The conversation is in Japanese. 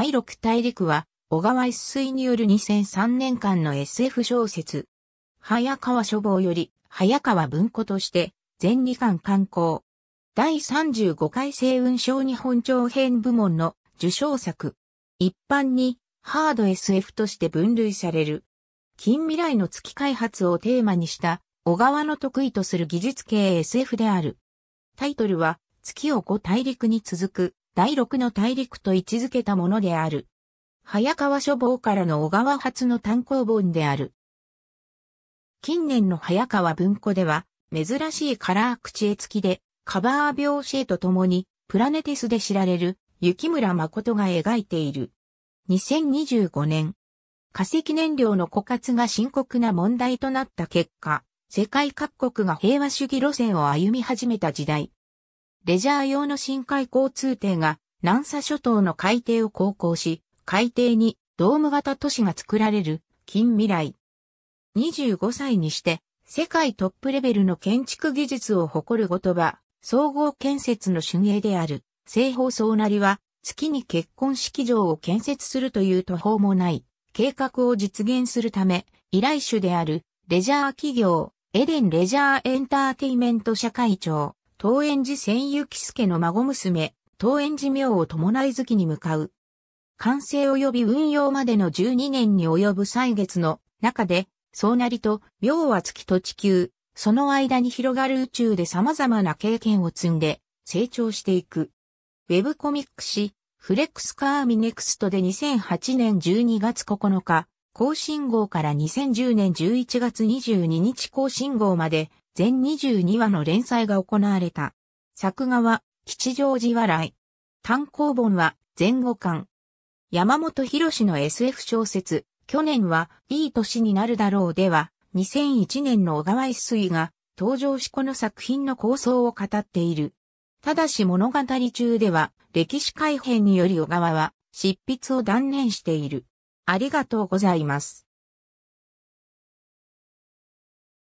第六大陸は、小川一水による2003年間の SF 小説。早川書房より、早川文庫として、全理巻刊行。第35回星雲賞日本長編部門の受賞作。一般に、ハード SF として分類される。近未来の月開発をテーマにした、小川の得意とする技術系 SF である。タイトルは、月を5大陸に続く、第六の大陸と位置づけたものである。早川書房からの小川初の単行本である。近年の早川文庫では、珍しいカラー口絵付きで、カバー描写とともに、プラネテスで知られる、雪村誠が描いている。2025年、化石燃料の枯渇が深刻な問題となった結果、世界各国が平和主義路線を歩み始めた時代、レジャー用の深海交通艇が南沙諸島の海底を航行し、海底にドーム型都市が作られる近未来。25歳にして世界トップレベルの建築技術を誇る言葉、総合建設の主芸である、西方総成は月に結婚式場を建設するという途方もない計画を実現するため、依頼主であるレジャー企業、エデンレジャーエンターテイメント社会長、東園寺千幸助の孫娘、東園寺明を伴い月に向かう。完成及び運用までの12年に及ぶ歳月の中で、そうなりと、明は月と地球、その間に広がる宇宙で様々な経験を積んで、成長していく。ウェブコミック誌、フレックスカーミネクストで2008年12月9日、更新号から2010年11月22日更新号まで、全22話の連載が行われた。作画は、吉祥寺笑い。単行本は、前後巻。山本博士の SF 小説、去年は、いい年になるだろうでは、2001年の小川一水が、登場しこの作品の構想を語っている。ただし物語中では、歴史改変により小川は、執筆を断念している。ありがとうございます。